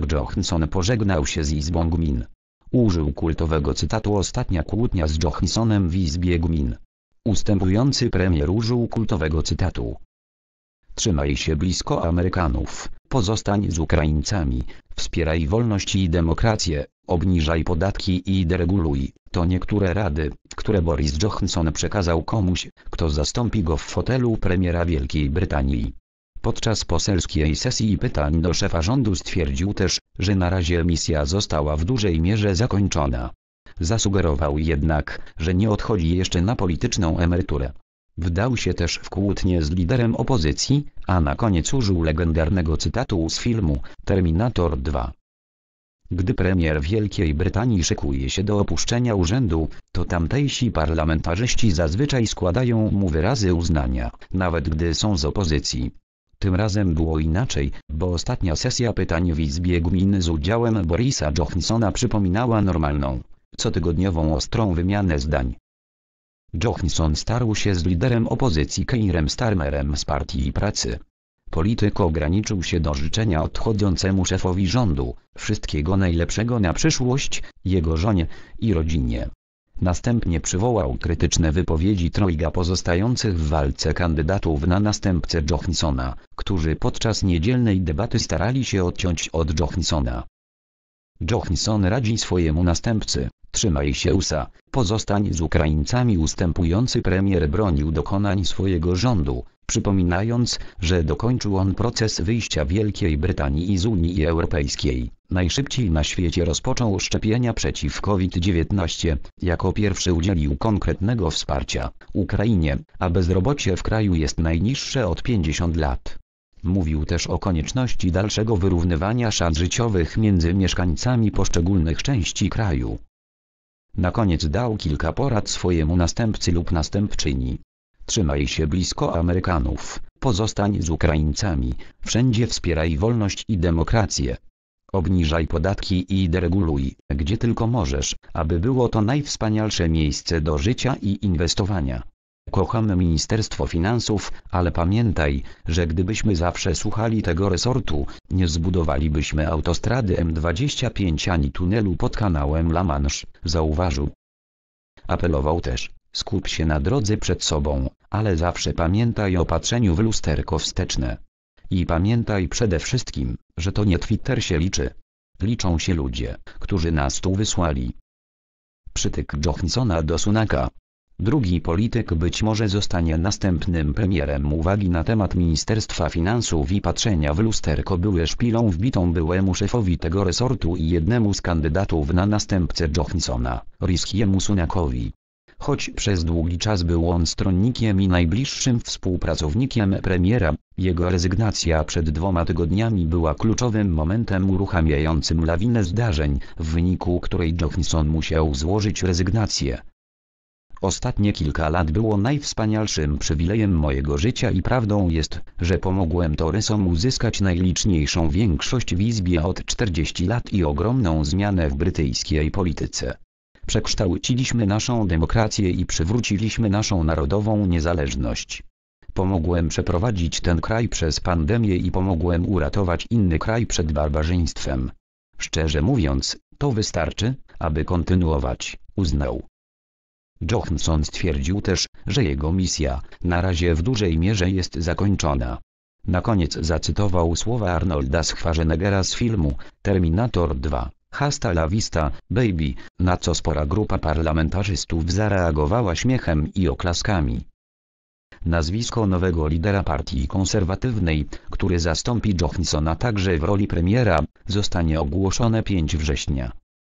tak Johnson pożegnał się z Izbą Gmin. Użył kultowego cytatu Ostatnia kłótnia z Johnsonem w Izbie Gmin. Ustępujący premier użył kultowego cytatu. Trzymaj się blisko Amerykanów, pozostań z Ukraińcami, wspieraj wolność i demokrację, obniżaj podatki i dereguluj. To niektóre rady, które Boris Johnson przekazał komuś, kto zastąpi go w fotelu premiera Wielkiej Brytanii. Podczas poselskiej sesji pytań do szefa rządu stwierdził też, że na razie misja została w dużej mierze zakończona. Zasugerował jednak, że nie odchodzi jeszcze na polityczną emeryturę. Wdał się też w kłótnie z liderem opozycji, a na koniec użył legendarnego cytatu z filmu Terminator 2. Gdy premier Wielkiej Brytanii szykuje się do opuszczenia urzędu, to tamtejsi parlamentarzyści zazwyczaj składają mu wyrazy uznania, nawet gdy są z opozycji. Tym razem było inaczej, bo ostatnia sesja pytań w Izbie Gminy z udziałem Borisa Johansona przypominała normalną, cotygodniową ostrą wymianę zdań. Johnson starł się z liderem opozycji Keirem Starmerem z Partii Pracy. Polityk ograniczył się do życzenia odchodzącemu szefowi rządu, wszystkiego najlepszego na przyszłość, jego żonie i rodzinie. Następnie przywołał krytyczne wypowiedzi trojga pozostających w walce kandydatów na następcę Johnsona, którzy podczas niedzielnej debaty starali się odciąć od Johnsona. Johnson radzi swojemu następcy, trzymaj się USA, pozostań z Ukraińcami ustępujący premier bronił dokonań swojego rządu, przypominając, że dokończył on proces wyjścia Wielkiej Brytanii z Unii Europejskiej najszybciej na świecie rozpoczął szczepienia przeciw COVID-19, jako pierwszy udzielił konkretnego wsparcia Ukrainie, a bezrobocie w kraju jest najniższe od 50 lat. Mówił też o konieczności dalszego wyrównywania szans życiowych między mieszkańcami poszczególnych części kraju. Na koniec dał kilka porad swojemu następcy lub następczyni. Trzymaj się blisko Amerykanów, pozostań z Ukraińcami, wszędzie wspieraj wolność i demokrację. Obniżaj podatki i dereguluj, gdzie tylko możesz, aby było to najwspanialsze miejsce do życia i inwestowania. Kochamy Ministerstwo Finansów, ale pamiętaj, że gdybyśmy zawsze słuchali tego resortu, nie zbudowalibyśmy autostrady M25 ani tunelu pod kanałem La Manche, zauważył. Apelował też, skup się na drodze przed sobą, ale zawsze pamiętaj o patrzeniu w lusterko wsteczne. I pamiętaj przede wszystkim, że to nie Twitter się liczy. Liczą się ludzie, którzy nas tu wysłali. Przytyk Johnsona do Sunaka. Drugi polityk być może zostanie następnym premierem. Uwagi na temat Ministerstwa Finansów i patrzenia w lusterko były szpilą wbitą byłemu szefowi tego resortu i jednemu z kandydatów na następcę Johnsona, Riskiemu Sunakowi. Choć przez długi czas był on stronnikiem i najbliższym współpracownikiem premiera, jego rezygnacja przed dwoma tygodniami była kluczowym momentem uruchamiającym lawinę zdarzeń, w wyniku której Johnson musiał złożyć rezygnację. Ostatnie kilka lat było najwspanialszym przywilejem mojego życia i prawdą jest, że pomogłem Torresom uzyskać najliczniejszą większość w Izbie od 40 lat i ogromną zmianę w brytyjskiej polityce. Przekształciliśmy naszą demokrację i przywróciliśmy naszą narodową niezależność. Pomogłem przeprowadzić ten kraj przez pandemię i pomogłem uratować inny kraj przed barbarzyństwem. Szczerze mówiąc, to wystarczy, aby kontynuować, uznał. Johnson stwierdził też, że jego misja, na razie w dużej mierze jest zakończona. Na koniec zacytował słowa Arnolda Schwarzeneggera z filmu Terminator 2. Hasta la vista, baby, na co spora grupa parlamentarzystów zareagowała śmiechem i oklaskami. Nazwisko nowego lidera partii konserwatywnej, który zastąpi Johnsona także w roli premiera, zostanie ogłoszone 5 września.